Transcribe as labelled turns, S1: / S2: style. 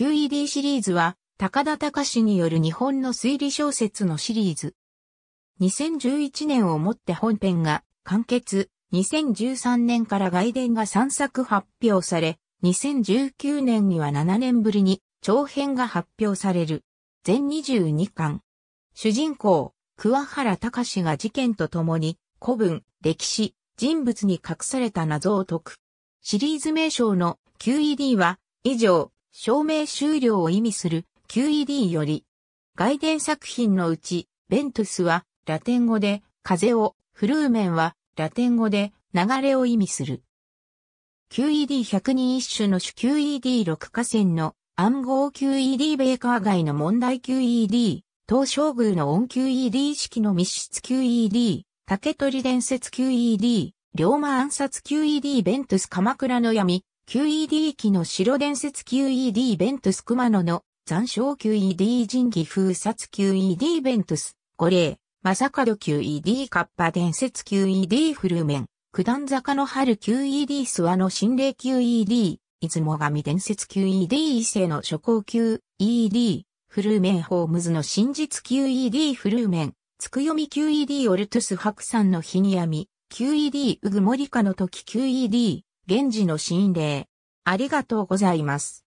S1: QED シリーズは、高田隆による日本の推理小説のシリーズ。2011年をもって本編が完結、2013年から外伝が3作発表され、2019年には7年ぶりに長編が発表される。全22巻。主人公、桑原隆が事件とともに、古文、歴史、人物に隠された謎を解く。シリーズ名称の QED は、以上、証明終了を意味する QED より、外伝作品のうち、ベントゥスはラテン語で風を、フルーメンはラテン語で流れを意味する。QED100 人一種の主 QED6 河川の暗号 QED ベーカー外の問題 QED、東照宮の音 QED 式の密室 QED、竹取伝説 QED、龍馬暗殺 QED ベントゥス鎌倉の闇、QED 機の白伝説 QED ベントス熊野の残照 QED 人気風殺 QED ベントス、五霊、正門 QED カッパ伝説 QED フルメン、九段坂の春 QED 諏訪の心霊 QED、出雲神伝説 QED 伊勢の諸行 QED、フルーメンホームズの真実 QED フルーメン、つくよみ QED オルトゥス白山の日に闇、QED うぐもりかの時 QED、源氏の心霊。ありがとうございます。